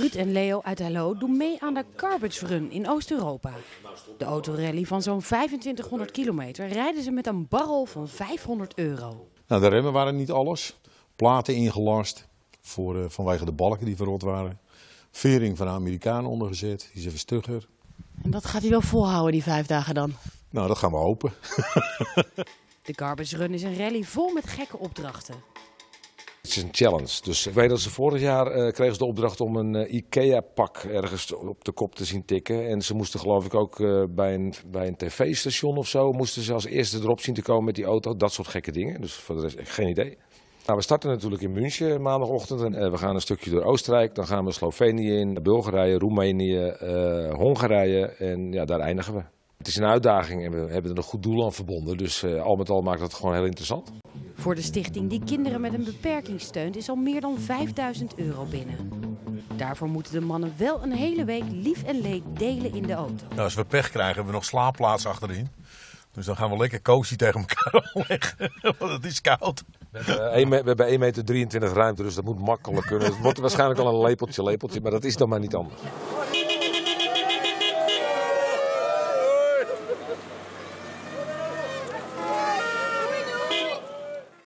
Ruud en Leo uit Hello doen mee aan de Garbage Run in Oost-Europa. De autorally van zo'n 2500 kilometer rijden ze met een barrel van 500 euro. Nou, de remmen waren niet alles. Platen ingelast voor, eh, vanwege de balken die verrot waren. Vering van de Amerikaan ondergezet, die is even stugger. En dat gaat hij wel volhouden, die vijf dagen dan? Nou, dat gaan we hopen. de Garbage Run is een rally vol met gekke opdrachten. Het is een challenge. Dus ik weet dat ze vorig jaar eh, kregen ze de opdracht om een eh, IKEA-pak ergens op de kop te zien tikken. En ze moesten geloof ik ook eh, bij een, bij een tv-station of zo, moesten ze als eerste erop zien te komen met die auto. Dat soort gekke dingen. Dus voor de rest geen idee. Nou, we starten natuurlijk in München maandagochtend. En, we gaan een stukje door Oostenrijk, dan gaan we Slovenië in, Bulgarije, Roemenië, Hongarije en ja, daar eindigen we. Het is een uitdaging en we hebben er een goed doel aan verbonden. Dus al met al maakt dat gewoon heel interessant. Voor de stichting die kinderen met een beperking steunt is al meer dan 5000 euro binnen. Daarvoor moeten de mannen wel een hele week lief en leed delen in de auto. Nou, als we pech krijgen, hebben we nog slaapplaats achterin. Dus dan gaan we lekker cozy tegen elkaar leggen, want het is koud. We hebben 1,23 eh, meter ruimte, dus dat moet makkelijk kunnen. Het wordt waarschijnlijk al een lepeltje, lepeltje, maar dat is dan maar niet anders.